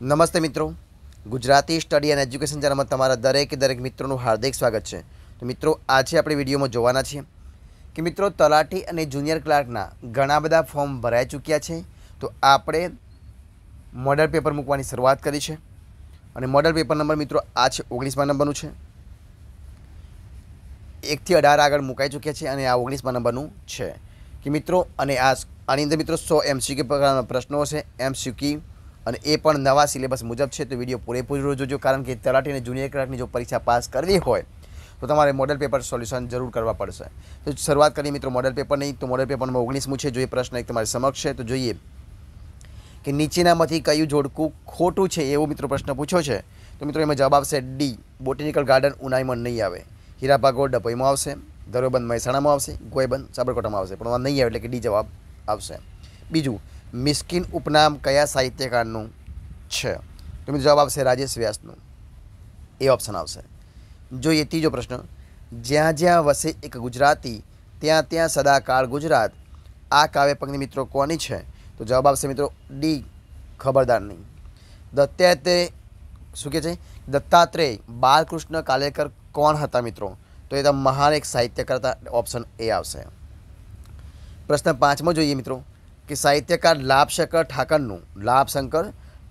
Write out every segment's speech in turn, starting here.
નમસ્તે મિત્રો Gujarati study and education ચેનલમાં તમારા દરેક દરેક મિત્રોનું હાર્દિક સ્વાગત છે તો મિત્રો આજે આપણે વિડીયોમાં જોવાના છીએ કે મિત્રો તલાટી અને જુનિયર ક્લાર્કના ઘણા બધા ફોર્મ ભરાઈ ચૂક્યા છે તો આપણે મોડલ પેપર મૂકવાની શરૂઆત કરી છે અને મોડલ પેપર નંબર મિત્રો આ છે ઓગણીસમાં નંબરનું છે એકથી અઢાર આગળ મુકાઈ ચૂક્યા છે અને આ ઓગણીસમાં નંબરનું છે કે મિત્રો અને આ આની અંદર મિત્રો સો એમસીક્યુ પ્રકારના પ્રશ્નો હશે એમસીક્યુ અને એ પણ નવા સિલેબસ મુજબ છે તો વિડીયો પૂરેપૂરો જોજો કારણ કે તલાટી અને જુનિયર ક્લાર્કની જો પરીક્ષા પાસ કરવી હોય તો તમારે મોડલ પેપર સોલ્યુશન જરૂર કરવા પડશે તો શરૂઆત કરીએ મિત્રો મોડલ પેપર નહીં તો મોડલ પેપરમાં ઓગણીસમું છે જો એ પ્રશ્ન એક તમારી સમક્ષ છે તો જોઈએ કે નીચેનામાંથી કયું જોડકું ખોટું છે એવો મિત્રો પ્રશ્ન પૂછ્યો છે તો મિત્રો એમાં જવાબ આવશે ડી બોટેનિકલ ગાર્ડન ઉનાઈમાં નહીં આવે હીરાભાગો ડભોઈમાં આવશે ધરોબંધ મહેસાણામાં આવશે ગોયબંધ સાબરકાંઠામાં આવશે પણ નહીં આવે એટલે કે ડી જવાબ આવશે બીજું મિસ્કિન ઉપનામ કયા સાહિત્યકારનું છે તો મિત્રો જવાબ આવશે રાજેશ વ્યાસનું એ ઓપ્શન આવશે જોઈએ ત્રીજો પ્રશ્ન જ્યાં જ્યાં વસે એક ગુજરાતી ત્યાં ત્યાં સદાકાળ ગુજરાત આ કાવ્ય મિત્રો કોની છે તો જવાબ આવશે મિત્રો ડી ખબરદારની દત્તાત્રેય શું કહે છે દત્તાત્રેય બાળકૃષ્ણ કાલેકર કોણ હતા મિત્રો તો એ તો મહાન એક સાહિત્યકર્તા ઓપ્શન એ આવશે પ્રશ્ન પાંચમો જોઈએ મિત્રો કે સાહિત્યકાર લાભશંકર ઠાકરનું લાભશંકર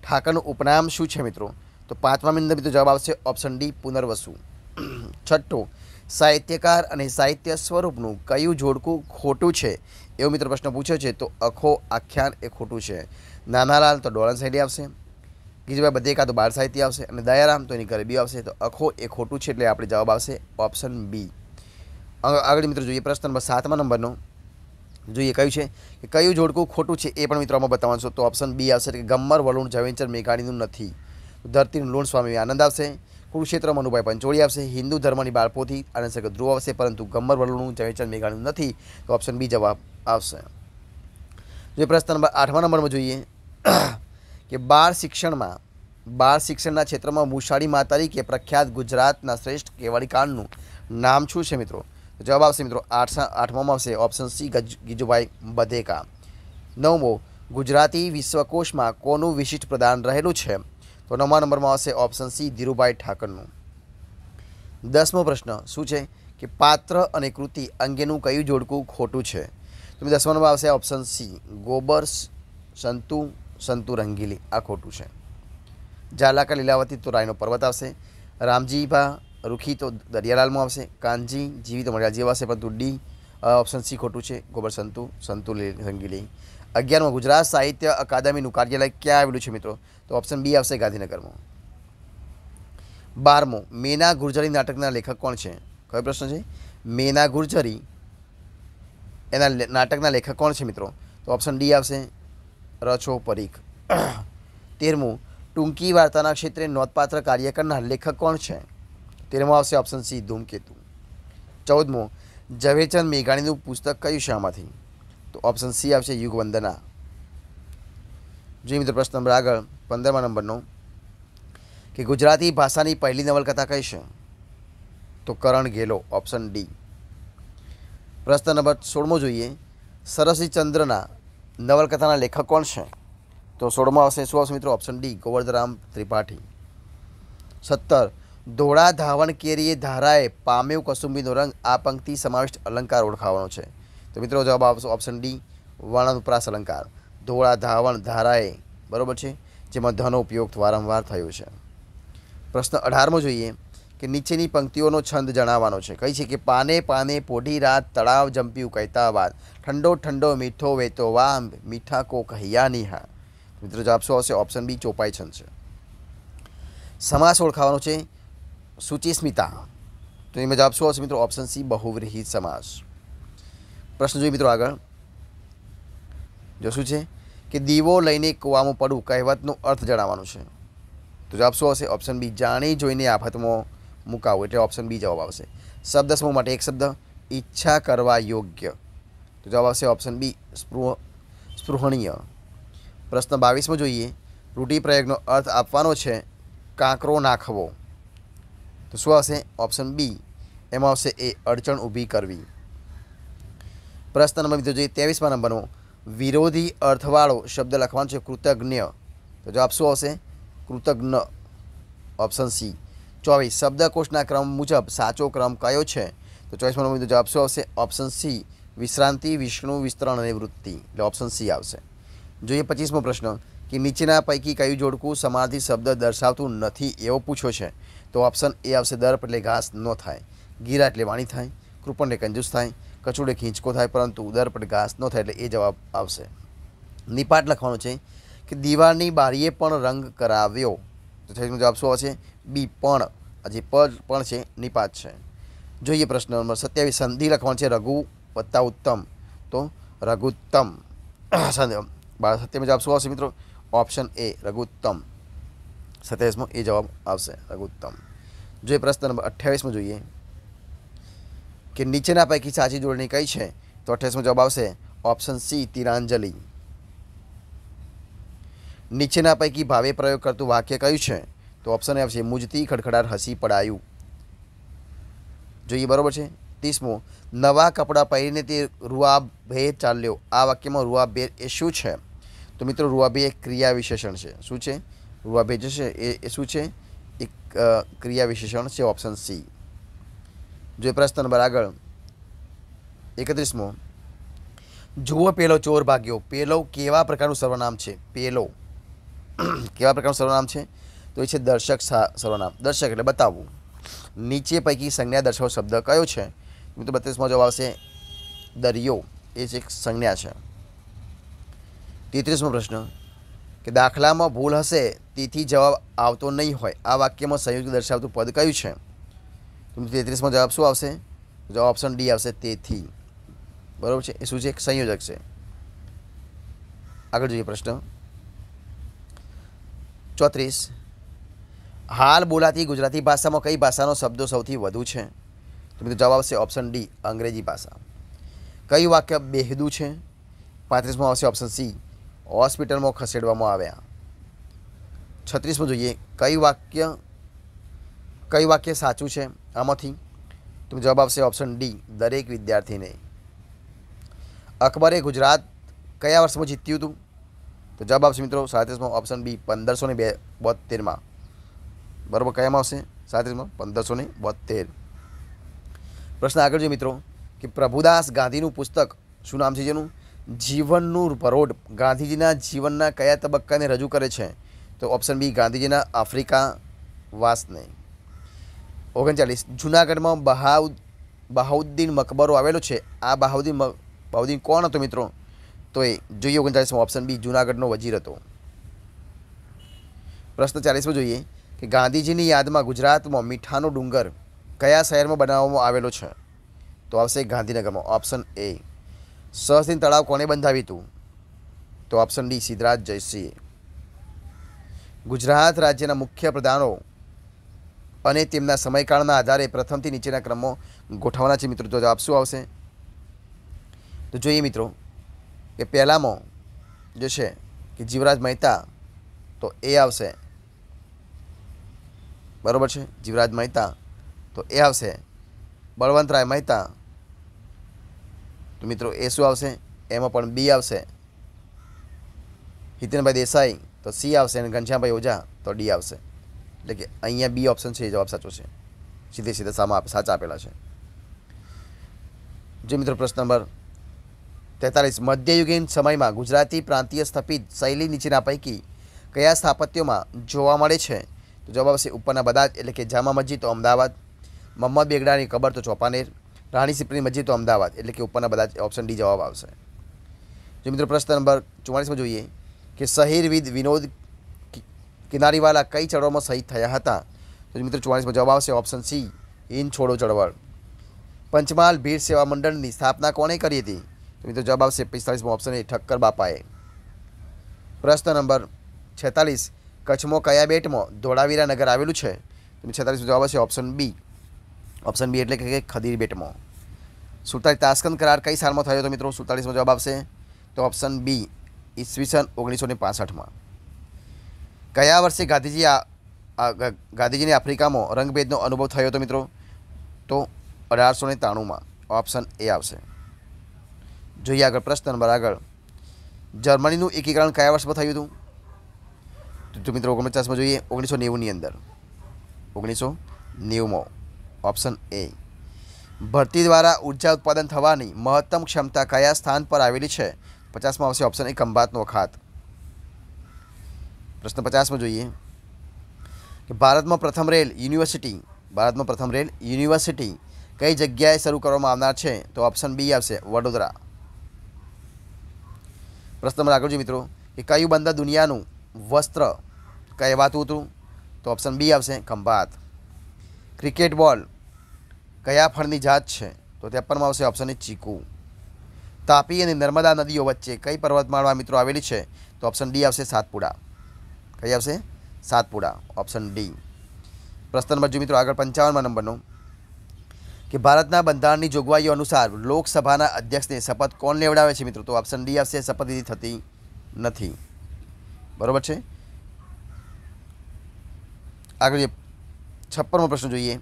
ઠાકરનું ઉપનામ શું છે મિત્રો તો પાંચમા મિનિટનો મિત્રો જવાબ આવશે ઓપ્શન ડી પુનર્વસુ છઠ્ઠો સાહિત્યકાર અને સાહિત્ય સ્વરૂપનું કયું જોડકું ખોટું છે એવો મિત્રો પ્રશ્ન પૂછ્યો છે તો અખો આખ્યાન એ ખોટું છે નાનાલાલ તો ડોલન સાહિત્ય આવશે ગીજભાઈ બધે કાં તો બાળ સાહિત્ય આવશે અને દયારામ તો એની ગરબી આવશે તો અખો એ ખોટું છે એટલે આપણે જવાબ આવશે ઓપ્શન બી આગળ મિત્રો જોઈએ પ્રશ્ન નંબર સાતમા નંબરનો જોઈએ કયું છે કે કયું જોડકું ખોટું છે એ પણ મિત્રો આમાં બતાવવાનું તો ઓપ્શન બી આવશે કે ગમ્મર વરુણ જવેન્ચર મેઘાણીનું નથી ધરતીનું લોણ સ્વામી આનંદ આવશે કુરુક્ષેત્ર મનુભાઈ પંચોળી આવશે હિન્દુ ધર્મની બાળપોથી આનંદ શકે ધ્રુવ આવશે પરંતુ ગમ્મર વરુણનું જવેચર મેઘાણીનું નથી તો ઓપ્શન બી જવાબ આવશે જે પ્રશ્ન નંબર આઠમા નંબરમાં જોઈએ કે બાળ શિક્ષણમાં બાળ શિક્ષણના ક્ષેત્રમાં મુશાળી માતારી તરીકે પ્રખ્યાત ગુજરાતના શ્રેષ્ઠ કાંડનું નામ શું છે મિત્રો જવાબ આવશે મિત્રો આઠ આઠમામાં આવશે ઓપ્શન સી ગીજુભાઈ બધેકા નવમો ગુજરાતી વિશ્વકોશમાં કોનું વિશિષ્ટ પ્રદાન રહેલું છે તો નવમા નંબરમાં આવશે ઓપ્શન સી ધીરુભાઈ ઠાકરનું દસમો પ્રશ્ન શું છે કે પાત્ર અને કૃતિ અંગેનું કયું જોડકું ખોટું છે તો દસમા નંબર આવશે ઓપ્શન સી ગોબર સંતુ સંતુ રંગીલી આ ખોટું છે જાલાકા લીલાવતી તોરાઈનો પર્વત આવશે રામજીભા રૂખી તો દરિયાલાલમાં આવશે કાનજી જીવી તો મણિલાલ જેવા આવશે પરંતુ ડી ઓપ્શન સી ખોટું છે ગોબર સંતુ સંતુ સંગીલી અગિયારમાં ગુજરાત સાહિત્ય અકાદમીનું કાર્યાલય ક્યાં આવેલું છે મિત્રો તો ઓપ્શન બી આવશે ગાંધીનગરમાં બારમું મેના ગુર્જરી નાટકના લેખક કોણ છે કયો પ્રશ્ન છે મેના ગુર્જરી એના નાટકના લેખક કોણ છે મિત્રો તો ઓપ્શન ડી આવશે રછો પરીખ તેરમું ટૂંકી વાર્તાના ક્ષેત્રે નોંધપાત્ર કાર્ય કરનાર લેખક કોણ છે તેમાં આવશે ઓપ્શન સી ધૂમકેતુ ચૌદમો ઝવેરચંદ મેઘાણીનું પુસ્તક કયું શામાંથી તો ઓપ્શન સી આવશે યુગવંદના જોઈએ મિત્રો પ્રશ્ન નંબર આગળ પંદરમા નંબરનો કે ગુજરાતી ભાષાની પહેલી નવલકથા કઈ છે તો કરણ ગેલો ઓપ્શન ડી પ્રશ્ન નંબર સોળમો જોઈએ સરસ્વીચંદ્રના નવલકથાના લેખક કોણ છે તો સોળમાં આવશે શું આવશે મિત્રો ઓપ્શન ડી ગોવર્ધરામ ત્રિપાઠી સત્તર ધોળા ધાવણ કેરીએ ધારાએ પામ્યો કસુંબીનો રંગ આ પંક્તિ સમાવિષ્ટ અલંકાર ઓળખાવાનો છે તો મિત્રો જવાબ આપશો ઓપ્શન ડી વર્ણનુપ્રાસ અલંકાર ધોળા ધાવણ ધારાએ બરાબર છે જેમાં ધનો ઉપયોગ વારંવાર થયો છે પ્રશ્ન અઢારમો જોઈએ કે નીચેની પંક્તિઓનો છંદ જણાવવાનો છે કહી છે કે પાને પાને પોઢી રાત તળાવ જંપ્યું કહેતા વાત ઠંડો ઠંડો મીઠો વેતો વાહ મીઠા કો કહ્યા નિહા મિત્રો જવાબ શું આવશે ઓપ્શન બી ચોપાઈ છંદ છે સમાસ ઓળખાવાનો છે સુચિસ્મિતા તો એમાં જવાબ શું આવશે મિત્રો ઓપ્શન સી બહુવ્રહિત સમાસ પ્રશ્ન જોઈએ મિત્રો આગળ જો શું છે કે દીવો લઈને કૂવામાં પડવું કહેવતનો અર્થ જણાવવાનું છે તો જવાબ શું આવશે ઓપ્શન બી જાણી જોઈને આફતમાં મુકાવું એટલે ઓપ્શન બી જવાબ આવશે શબ્દ સમૂહ માટે એક શબ્દ ઈચ્છા કરવા યોગ્ય તો જવાબ આવશે ઓપ્શન બી સ્પૃહ સ્પૃહણીય પ્રશ્ન બાવીસમાં જોઈએ રૂઢિપ્રયોગનો અર્થ આપવાનો છે કાંકરો નાખવો તો શું આવશે ઓપ્શન બી એમાં આવશે એ અડચણ ઊભી કરવી પ્રશ્ન નંબર મિત્રો જોઈએ ત્રેવીસમાં નંબરનો વિરોધી અર્થવાળો શબ્દ લખવાનો છે કૃતજ્ઞ તો જવાબ શું આવશે કૃતજ્ઞ ઓપ્શન સી ચોવીસ શબ્દકોષના ક્રમ મુજબ સાચો ક્રમ કયો છે તો ચોવીસમાં નંબર જવાબ શું આવશે ઓપ્શન સી વિશ્રાંતિ વિષ્ણુ વિસ્તરણ અને વૃત્તિ એટલે ઓપ્શન સી આવશે જોઈએ પચીસમો પ્રશ્ન કે નીચેના પૈકી કયું જોડકું સમાધિ શબ્દ દર્શાવતું નથી એવો પૂછ્યો છે તો ઓપ્શન એ આવશે દર્પ એટલે ઘાસ ન થાય ગીરા એટલે વાણી થાય કૃપણ એટલે કંજૂસ થાય કચુડ ખીંચકો થાય પરંતુ દર્પ એટલે ઘાસ ન થાય એટલે એ જવાબ આવશે નિપાટ લખવાનું છે કે દીવારની બારીએ પણ રંગ કરાવ્યો તો તેનો જવાબ શું આવશે બી પણ આજે પ પણ છે નિપાત છે જોઈએ પ્રશ્ન નંબર સત્યાવીસ સંધિ લખવાનું છે રઘુ વત્તા ઉત્તમ તો રઘુત્તમ સંધિ સત્યમાં જવાબ શું આવશે મિત્રો ઓપ્શન એ રઘુત્તમ સત્યાવીસમો એ જવાબ આવશે લઘુત્તમ જોઈએ પ્રશ્ન નંબર અઠ્યાવીસમાં જોઈએ કે નીચેના પૈકી સાચી જોડણી કઈ છે તો અઠ્યાવીસમો જવાબ આવશે ઓપ્શન સી તિરાંજલિ નીચેના પૈકી ભાવે પ્રયોગ કરતું વાક્ય કયું છે તો ઓપ્શન આવશે મુજતી ખડખડાટ હસી પડાયું જોઈએ બરાબર છે ત્રીસમો નવા કપડાં પહેરીને તે રૂઆબ ભે ચાલ્યો આ વાક્યમાં રૂઆ ભે એ શું છે તો મિત્રો રૂઆબે એક ક્રિયા વિશેષણ છે શું છે રૂ આપે જશે એ શું છે એક ક્રિયા વિશેષણ છે ઓપ્શન સી જોઈએ પ્રશ્ન નંબર આગળ એકત્રીસમો જુઓ પેલો ચોર ભાગ્યો પેલો કેવા પ્રકારનું સર્વનામ છે પેલો કેવા પ્રકારનું સર્વનામ છે તો એ છે દર્શક સર્વનામ દર્શક એટલે બતાવવું નીચે પૈકી સંજ્ઞા દર્શાવો શબ્દ કયો છે તો બત્રીસમાં જવાબ આવશે દરિયો એ જ એક સંજ્ઞા છે તેત્રીસમો પ્રશ્ન કે દાખલામાં ભૂલ હશે તેથી જવાબ આવતો નહીં હોય આ વાક્યમાં સંયોગ દર્શાવતું પદ કયું છે તેત્રીસમાં જવાબ શું આવશે જવાબ ઓપ્શન ડી આવશે તેથી બરાબર છે એ શું છે સંયોજક છે આગળ જોઈએ પ્રશ્ન ચોત્રીસ હાલ બોલાતી ગુજરાતી ભાષામાં કઈ ભાષાનો શબ્દો સૌથી વધુ છે તો મિત્રો જવાબ આવશે ઓપ્શન ડી અંગ્રેજી ભાષા કયું વાક્ય બેહદું છે પાંત્રીસમાં આવશે ઓપ્શન સી હોસ્પિટલમાં ખસેડવામાં આવ્યા છત્રીસમાં જોઈએ કઈ વાક્ય કઈ વાક્ય સાચું છે આમાંથી તો જવાબ આવશે ઓપ્શન ડી દરેક વિદ્યાર્થીને અકબરે ગુજરાત કયા વર્ષમાં જીત્યું હતું તો જવાબ આવશે મિત્રો સાડત્રીસમાં ઓપ્શન બી પંદરસો ને બે બોતેરમાં બરાબર કયામાં આવશે સાડત્રીસમાં પંદરસો ને બોતેર પ્રશ્ન આગળ જોઈએ મિત્રો કે પ્રભુદાસ ગાંધીનું પુસ્તક શું નામ છે જેનું જીવનનું પરોડ ગાંધીજીના જીવનના કયા તબક્કાને રજૂ કરે છે તો ઓપ્શન બી ગાંધીજીના આફ્રિકા વાસને ઓગણચાલીસ જૂનાગઢમાં બહાઉ બહાઉદ્દીન મકબરો આવેલો છે આ બહાઉદ્દીન બહાઉદ્દીન કોણ હતો મિત્રો તો એ જોઈએ ઓગણચાલીસમાં ઓપ્શન બી જૂનાગઢનો વજીર હતો પ્રશ્ન ચાલીસમાં જોઈએ કે ગાંધીજીની યાદમાં ગુજરાતમાં મીઠાનો ડુંગર કયા શહેરમાં બનાવવામાં આવેલો છે તો આવશે ગાંધીનગરમાં ઓપ્શન એ સહસિંહ તળાવ કોને બંધાવ્યું હતું તો ઓપ્શન ડી સિદ્ધરાજ જયસિંહે ગુજરાત રાજ્યના મુખ્ય પ્રધાનો અને તેમના સમયકાળના આધારે પ્રથમથી નીચેના ક્રમો ગોઠવવાના છે મિત્રો તો જવાબ શું આવશે તો જોઈએ મિત્રો કે પહેલામાં જો છે કે જીવરાજ મહેતા તો એ આવશે બરાબર છે જીવરાજ મહેતા તો એ આવશે બળવંતરાય મહેતા મિત્રો એ શું આવશે એમાં પણ બી આવશે હિતેનભાઈ દેસાઈ તો સી આવશે અને ઘનશ્યામભાઈ ઓઝા તો ડી આવશે એટલે કે અહીંયા બી ઓપ્શન છે એ જવાબ સાચો છે સીધે સીધે સામા સાચા આપેલા છે જે મિત્રો પ્રશ્ન નંબર તેતાલીસ મધ્યયુગીન સમયમાં ગુજરાતી પ્રાંતીય સ્થપિત શૈલી નીચેના પૈકી કયા સ્થાપત્યોમાં જોવા મળે છે તો જવાબ આવશે ઉપરના બધા એટલે કે જામા મસ્જિદ તો અમદાવાદ મહમ્મદ બેગડાની કબર તો ચોપાનેર રાણી સિપ્રીની મસ્જિદ તો અમદાવાદ એટલે કે ઉપરના બધા ઓપ્શન ડી જવાબ આવશે જો મિત્રો પ્રશ્ન નંબર ચુમ્માળીસમાં જોઈએ કે શહીરવિદ વિનોદ કિનારીવાલા કઈ ચળવળમાં શહીદ થયા હતા તો મિત્રો ચુમ્માળીસમાં જવાબ આવશે ઓપ્શન સી ઇન છોડો ચળવળ પંચમહાલ ભીડ સેવા મંડળની સ્થાપના કોણે કરી હતી તો મિત્રો જવાબ આવશે પિસ્તાળીસમાં ઓપ્શન એ ઠક્કર બાપાએ પ્રશ્ન નંબર છેતાલીસ કચ્છમાં કયા બેટમાં ધોળાવીરા નગર આવેલું છે તો છેતાલીસમાં જવાબ આવશે ઓપ્શન બી ઓપ્શન બી એટલે કે ખદીર બેટમાં સુડતાલીસ તાસ્કંદ કરાર કઈ સાલમાં થયો હતો મિત્રો સુડતાલીસમાં જવાબ આપશે તો ઓપ્શન બી ઈસવીસન ઓગણીસો ને પાસઠમાં કયા વર્ષે ગાંધીજી આ ગાંધીજીને આફ્રિકામાં રંગભેદનો અનુભવ થયો હતો મિત્રો તો અઢારસો ને ત્રાણુંમાં ઓપ્શન એ આવશે જોઈએ આગળ પ્રશ્ન નંબર આગળ જર્મનીનું એકીકરણ કયા વર્ષમાં થયું હતું તો મિત્રો ઓગણપચાસમાં જોઈએ ઓગણીસો નેવુંની અંદર ઓગણીસો નેવુંમાં ઓપ્શન એ ભરતી દ્વારા ઉર્જા ઉત્પાદન થવાની મહત્તમ ક્ષમતા કયા સ્થાન પર આવેલી છે પચાસમાં આવશે ઓપ્શન એ ખંભાતનો ખાત પ્રશ્ન પચાસમાં જોઈએ કે ભારતમાં પ્રથમ રેલ યુનિવર્સિટી ભારતમાં પ્રથમ રેલ યુનિવર્સિટી કઈ જગ્યાએ શરૂ કરવામાં આવનાર છે તો ઓપ્શન બી આવશે વડોદરા પ્રશ્ન નંબર આગળ જોઈએ મિત્રો કે કયું બંદર દુનિયાનું વસ્ત્ર કહેવાતું હતું તો ઓપ્શન બી આવશે ખંભાત ક્રિકેટ બોલ કયા ફળની જાત છે તો ત્રેપનમાં આવશે ઓપ્શન એ ચીકુ તાપી અને નર્મદા નદીઓ વચ્ચે કઈ પર્વતમાળા મિત્રો આવેલી છે તો ઓપ્શન ડી આવશે સાતપુડા કઈ આવશે સાતપુડા ઓપ્શન ડી પ્રશ્ન નંબર મિત્રો આગળ પંચાવનમાં નંબરનો કે ભારતના બંધારણની જોગવાઈઓ અનુસાર લોકસભાના અધ્યક્ષને શપથ કોણ લેવડાવે છે મિત્રો તો ઓપ્શન ડી આવશે શપથવિધિ થતી નથી બરાબર છે આગળ છપ્પનમો પ્રશ્ન જોઈએ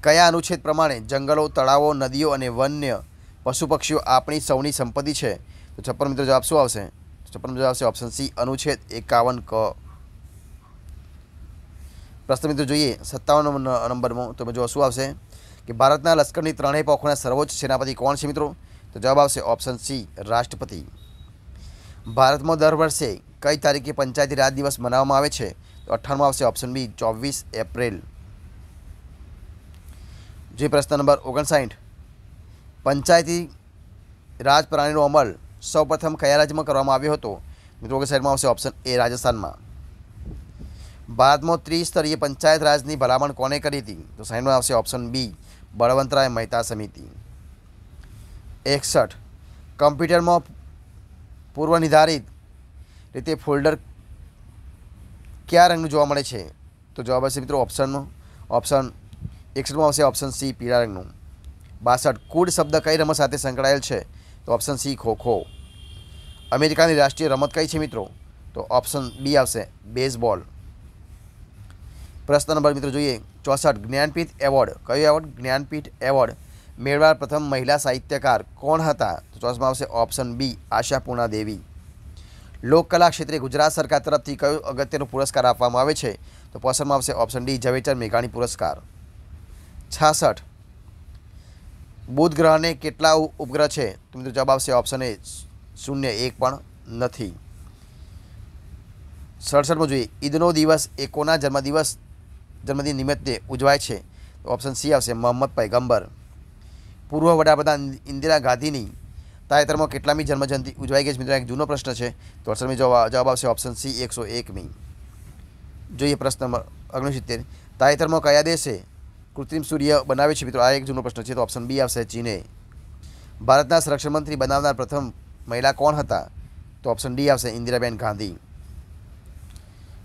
કયા અનુચ્છેદ પ્રમાણે જંગલો તળાવો નદીઓ અને વન્ય પશુ પક્ષીઓ આપણી સૌની સંપત્તિ છે તો છપ્પન મિત્રો જવાબ શું આવશે છપ્પન મિત્રો આવશે ઓપ્શન સી અનુચ્છેદ એકાવન ક પ્રશ્ન મિત્રો જોઈએ સત્તાવન નંબરમાં તો જો શું આવશે કે ભારતના લશ્કરની ત્રણેય પોખોના સર્વોચ્ચ સેનાપતિ કોણ છે મિત્રો તો જવાબ આવશે ઓપ્શન સી રાષ્ટ્રપતિ ભારતમાં દર વર્ષે કઈ તારીખે પંચાયતી રાજ દિવસ મનાવવામાં આવે છે તો અઠ્ઠાણું આવશે ઓપ્શન બી ચોવીસ એપ્રિલ જે પ્રશ્ન નંબર ઓગણસાઠ પંચાયતી રાજ પ્રણાલીનો અમલ સૌપ્રથમ કયા રાજ્યમાં કરવામાં આવ્યો હતો મિત્રો ઓગણસાઠમાં આવશે ઓપ્શન એ રાજસ્થાનમાં ભારતમાં ત્રિસ્તરીય પંચાયત રાજની ભલામણ કોને કરી હતી તો સાઈડમાં આવશે ઓપ્શન બી બળવંતરાય મહેતા સમિતિ એકસઠ કમ્પ્યુટરમાં પૂર્વ નિર્ધારિત રીતે ફોલ્ડર કયા રંગનું જોવા મળે છે તો જવાબ હશે મિત્રો ઓપ્શન ઓપ્શન એકસઠમાં આવશે ઓપ્શન સી પીળા રંગનું બાસઠ કુડ શબ્દ કઈ રમત સાથે સંકળાયેલ છે તો ઓપ્શન સી ખો ખો અમેરિકાની રાષ્ટ્રીય રમત કઈ છે મિત્રો તો ઓપ્શન બી આવશે બેઝબોલ પ્રશ્ન નંબર મિત્રો જોઈએ ચોસઠ જ્ઞાનપીઠ એવોર્ડ કયો એવોર્ડ જ્ઞાનપીઠ એવોર્ડ મેળવા પ્રથમ મહિલા સાહિત્યકાર કોણ હતા તો ચોસમાં આવશે ઓપ્શન બી આશાપૂર્ણા દેવી લોકકલા ક્ષેત્રે ગુજરાત સરકાર તરફથી કયો અગત્યનો પુરસ્કાર આપવામાં આવે છે તો પોસનમાં આવશે ઓપ્શન ડી ઝવેચર મેઘાણી પુરસ્કાર છાસઠ બુધ ગ્રહને કેટલા ઉપગ્રહ છે તો મિત્રો જવાબ આવશે ઓપ્શન એ શૂન્ય એક પણ નથી સડસઠમાં જોઈએ ઈદનો દિવસ એ કોના જન્મદિવસ જન્મદિન નિમિત્તે ઉજવાય છે તો ઓપ્શન સી આવશે મોહમ્મદ પૈગંબર પૂર્વ વડાપ્રધાન ઇન્દિરા ગાંધીની તાજેતરમાં કેટલામી જન્મજયંતિ ઉજવાઈ ગઈ છે મિત્રો એક જૂનો પ્રશ્ન છે તો અસરમી જવાબ આવશે ઓપ્શન સી એકસો એકમી જોઈએ પ્રશ્ન ઓગણસિત્તેર તાજેતરમાં કયા દેશે કૃત્રિમ સૂર્ય બનાવે છે મિત્રો આ એક જૂનો પ્રશ્ન છે તો ઓપ્શન બી આવશે ચીને ભારતના સંરક્ષણ મંત્રી બનાવનાર પ્રથમ મહિલા કોણ હતા તો ઓપ્શન ડી આવશે ઇન્દિરાબેન ગાંધી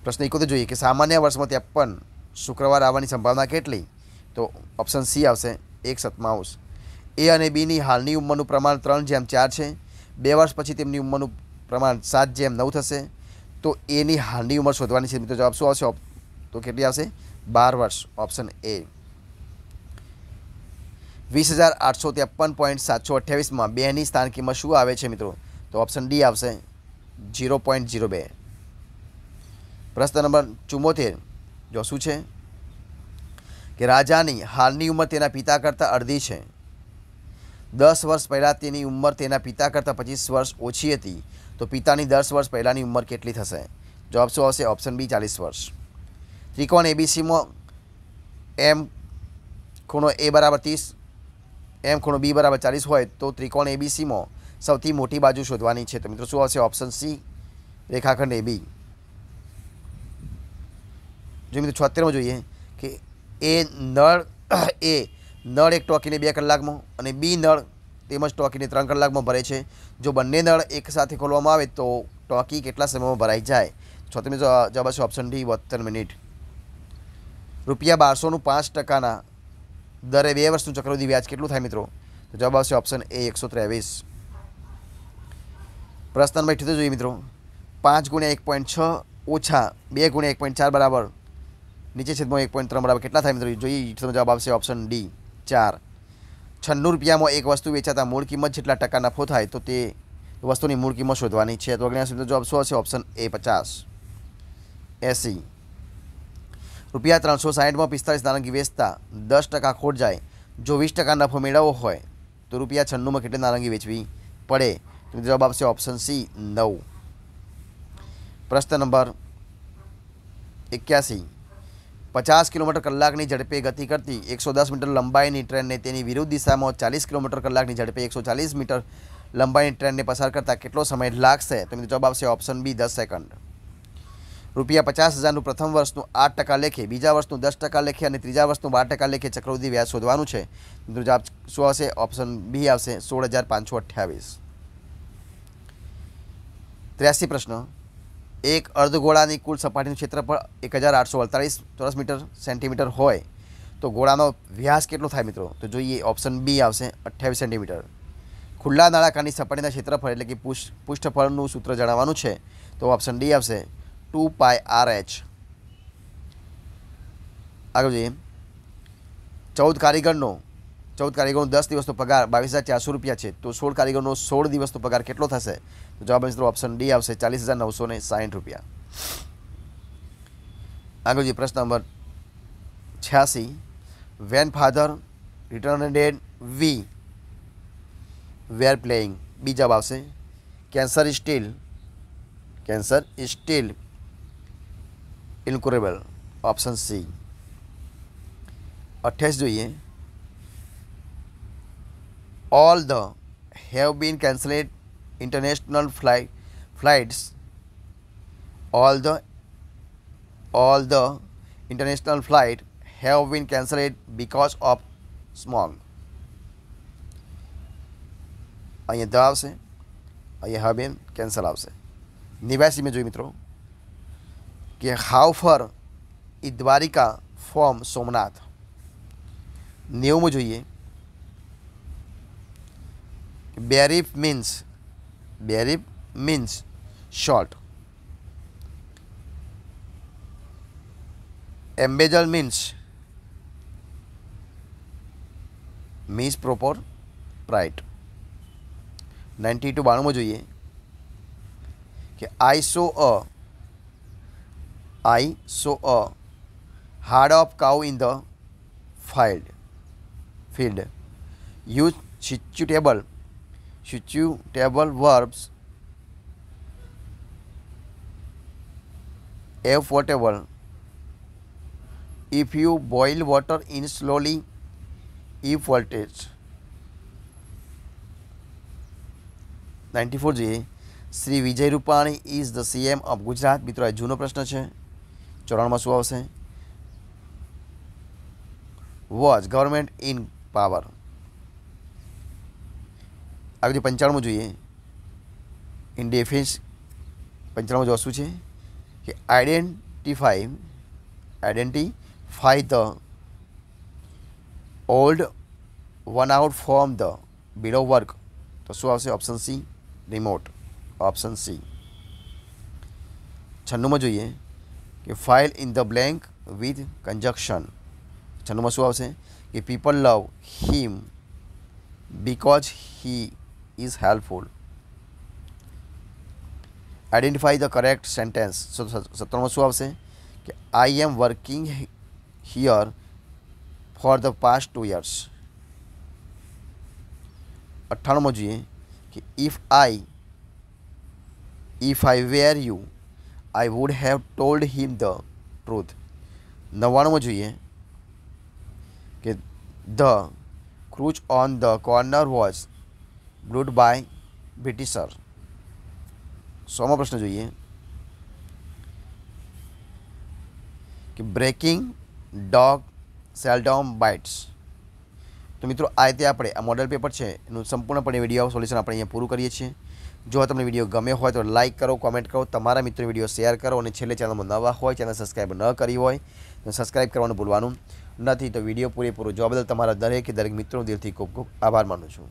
પ્રશ્ન એકોતેર જોઈએ કે સામાન્ય વર્ષમાં ત્રેપન શુક્રવાર આવવાની સંભાવના કેટલી તો ઓપ્શન સી આવશે એક સત્માઉસ એ અને બીની હાલની ઉંમરનું પ્રમાણ ત્રણ જેમ ચાર છે બે વર્ષ પછી તેમની ઉંમરનું પ્રમાણ સાત જેમ નવ થશે તો એની હાલની ઉંમર શોધવાની છે મિત્રો જવાબ શું આવશે તો કેટલી આવશે બાર વર્ષ ઓપ્શન એ વીસ હજાર આઠસો ત્રેપન પોઈન્ટ સાતસો અઠ્યાવીસમાં બેની સ્થાન કિંમત શું આવે છે મિત્રો તો ઓપ્શન ડી આવશે ઝીરો પોઈન્ટ ઝીરો બે પ્રશ્ન નંબર ચુમ્મોતેર જો શું છે કે રાજાની હાલની ઉંમર તેના પિતા કરતાં અડધી છે દસ વર્ષ પહેલાં તેની ઉંમર તેના પિતા કરતાં પચીસ વર્ષ ઓછી હતી તો પિતાની દસ વર્ષ પહેલાંની ઉંમર કેટલી થશે જવાબ શું આવશે ઓપ્શન બી ચાલીસ વર્ષ ત્રિકોણ એબીસીમાં એમ ખૂણો એ બરાબર ત્રીસ એમ ખૂણો બી બરાબર ચાલીસ હોય તો ત્રિકોણ એબીસીમાં સૌથી મોટી બાજુ શોધવાની છે તો મિત્રો શું આવશે ઓપ્શન સી રેખાખંડ એબી જો મિત્રો છોતેરમાં જોઈએ કે એ નળ એ નળ એક ટોકીને બે કલાકમાં અને બી નળ તેમજ ટોકીને ત્રણ કલાકમાં ભરે છે જો બંને નળ એક સાથે ખોલવામાં આવે તો ટોકી કેટલા સમયમાં ભરાઈ જાય છોતેરમી જવાબ આવશે ઓપ્શન ડી બોતેર મિનિટ રૂપિયા બારસોનું પાંચ ટકાના દરે બે વર્ષનું ચક્રવૃદ્ધિ વ્યાજ કેટલું થાય મિત્રો તો જવાબ આવશે ઓપ્શન એ એકસો ત્રેવીસ પ્રશ્ન નંબર અઠ્યોતેર જોઈએ મિત્રો પાંચ ગુણ્યા એક પોઈન્ટ છ ઓછા બે ગુણ્યા એક પોઈન્ટ ચાર બરાબર નીચે છેદમાં એક પોઈન્ટ ત્રણ બરાબર કેટલા થાય મિત્રો જોઈએ તો જવાબ આવશે ઓપ્શન ડી ચાર છન્નું રૂપિયામાં એક વસ્તુ વેચાતા મૂળ કિંમત જેટલા ટકા નફો થાય તો તે વસ્તુની મૂળ કિંમત શોધવાની છે તો અગ્નિ જવાબ શું હશે ઓપ્શન એ પચાસ એસી ₹360 માં 45 નારંગી વેચતા 10% ખોટ જાય જો 20% નફો મેળવો હોય તો ₹96 માં કેટલા નારંગી વેચવી પડે તેમનો જવાબ આવશે ઓપ્શન C 9 પ્રશ્ન નંબર 81 50 કિલોમીટર કલાકની ઝડપે ગતિ કરતી 110 મીટર લંબાઈની ટ્રેનને તેની વિરુદ્ધ દિશામાં 40 કિલોમીટર કલાકની ઝડપે 140 મીટર લંબાઈની ટ્રેનને પસાર કરતાં કેટલો સમય લાગશે તેમનો જવાબ આવશે ઓપ્શન B 10 સેકન્ડ રૂપિયા પચાસ હજારનું પ્રથમ વર્ષનું આઠ ટકા લેખે બીજા વર્ષનું દસ ટકા લેખે અને ત્રીજા વર્ષનું બાર ટકા લેખે ચક્રવૃદ્ધિ વ્યાજ શોધવાનું છે મિત્રો જવાબ શું આવશે ઓપ્શન બી આવશે સોળ હજાર પાંચસો અઠ્યાવીસ ત્ર્યાસી પ્રશ્ન એક અર્ધગોળાની કુલ સપાટીનું ક્ષેત્રફળ એક હજાર આઠસો અડતાળીસ ચોરસ મીટર સેન્ટીમીટર હોય તો ગોળાનો વ્યાસ કેટલો થાય મિત્રો તો જોઈએ ઓપ્શન બી આવશે અઠ્યાવીસ સેન્ટીમીટર ખુલ્લા નળાકારની સપાટીના ક્ષેત્રફળ એટલે કે પૃષ્ઠફળનું સૂત્ર જણાવવાનું છે તો ઓપ્શન ડી આવશે ટુ પાય આર એચ આગળ જોઈએ ચૌદ કારીગરનો ચૌદ કારીગરનો દસ દિવસનો પગાર બાવીસ હજાર ચારસો રૂપિયા છે તો સોળ કારીગરનો સોળ દિવસનો પગાર કેટલો થશે તો જવાબ મિત્રો ઓપ્શન ડી આવશે ચાલીસ હજાર નવસો ને સાહીઠ રૂપિયા આગળ જોઈએ પ્રશ્ન નંબર છ્યાસી when father returned we were playing B જવાબ આવશે cancer still cancer still incurable option C अट्ठाईस जो ये all the have been cancelled international flight flights all the all the international flight have been cancelled because of smog uh the uh have been cancel आवश्यक निवासी में जो मित्रों कि how far is Dwarka from Somnath ने में जुए brief means brief means short embezzle means means appropriate ninety two बाणु में जुए कि आई सो अ I saw a hard of cow in the field. Field. Use suitable, suitable verbs. Affordable. If you boil water in slowly, if voltage. 94 જોઈએ Shri Vijay Rupani is the CM of Gujarat મિત્રો આ જૂનો પ્રશ્ન છે ચોરાણમાં શું આવશે વોઝ ગવર્મેન્ટ ઇન પાવર આ જે જોઈએ ઇન ડેફિન્સ પંચાણું જો શું છે કે identify identify the old one out from the below word તો શું આવશે option C remote option C છન્નુંમાં જોઈએ कि fill in the blank with conjunction छनु में शू आ people love him because he is helpful identify the correct sentence सत्र में शू आ I am working here for the past two years अठाणु में जुए कि if I if I were you I would have told him the truth નવ્વાણુંમાં જોઈએ કે the church on the corner was built by Britisher સોમો પ્રશ્ન જોઈએ કે બ્રેકિંગ ડોગ સેલ્ડોમ બાઇટ્સ તો મિત્રો આ રીતે આપણે આ મોડલ પેપર છે એનું સંપૂર્ણપણે વિડીયો સોલ્યુશન આપણે અહીંયા પૂરું કરીએ છીએ જો તમને વિડીયો ગમે હોય તો લાઇક કરો કોમેન્ટ કરો તમારા મિત્રો વિડીયો શેર કરો અને છેલ્લે ચેનલમાં નવા હોય ચેનલ સબસ્ક્રાઈબ ન કરી હોય તો સબસ્ક્રાઈબ કરવાનું ભૂલવાનું નથી તો વિડીયો પૂરેપૂરો જોવા બદલ તમારા દરેક દરેક મિત્રો દિલથી ખૂબ ખૂબ આભાર માનું છું